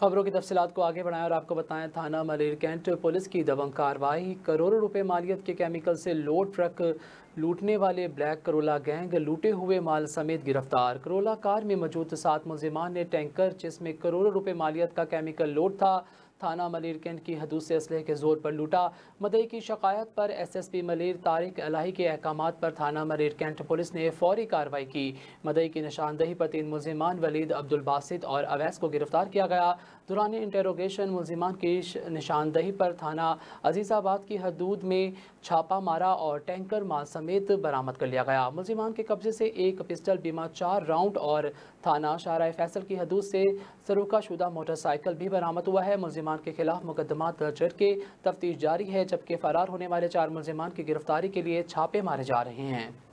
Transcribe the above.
खबरों की तफसीत को आगे बढ़ाएं और आपको बताएं थाना मलेर कैंट पुलिस की दबंग कार्रवाई करोड़ों रुपए मालियत के केमिकल से लोड ट्रक लूटने वाले ब्लैक करोला गैंग लूटे हुए माल समेत गिरफ्तार करोला कार में मौजूद सात मुलजिमान ने टैंकर जिसमें करोड़ों रुपए मालियत का केमिकल लोड था थाना मलिर कैंट की हदूद से इसलह के जोर पर लूटा मदई की शिकायत पर S S P Malir Tariq Elahi के अहकाम पर थाना मलिर कैंट पुलिस ने फौरी कार्रवाई की मदई की निशानदेही पर तीन मुलजमान वलीद अब्दुलबासित और अवैस को गिरफ्तार किया गया दौरान इंटेरोगेशन मुलजिमान की निशानदही पर थाना अजीज़ाबाद की हदूद में छापा मारा और टैंकर माल समेत बरामद कर लिया गया मुलजिमान के कब्जे से एक पिस्टल बीमा चार राउंड और थाना शारा फैसल की हदूद से सरुका शुदा मोटरसाइकिल भी बरामद हुआ है मुलजिमान के खिलाफ मुकदमा दर्ज करके तफ्तीश जारी है जबकि फरार होने वाले चार मुलजिमान की गिरफ्तारी के लिए छापे मारे जा रहे हैं